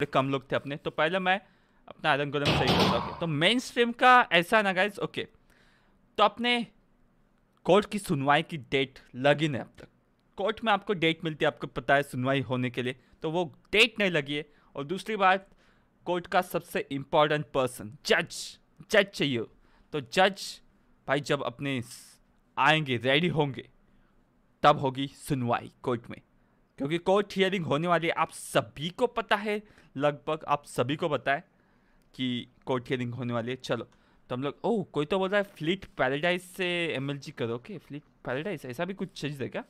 थोड़े कम लोग थे अपने तो पहले मैं अपना आयरन गोलम सही करता हूँ तो मेन स्ट्रीम का ऐसा ना गाइज ओके तो अपने कोर्ट की सुनवाई की डेट लगी नहीं अब तक कोर्ट में आपको डेट मिलती है आपको पता है सुनवाई होने के लिए तो वो डेट नहीं लगी है और दूसरी बात कोर्ट का सबसे इम्पॉर्टेंट पर्सन जज जज चाहिए तो जज भाई जब अपने आएंगे रेडी होंगे तब होगी सुनवाई कोर्ट में क्योंकि कोर्ट हियरिंग होने वाली आप सभी को पता है लगभग आप सभी को पता है कि कोर्ट हियरिंग होने वाली है चलो तो हम लोग ओह कोई तो बोल रहा है फ्लिट पैराडाइज से एम करो ओके फ्लिट पैराडाइज ऐसा भी कुछ चीज़ है क्या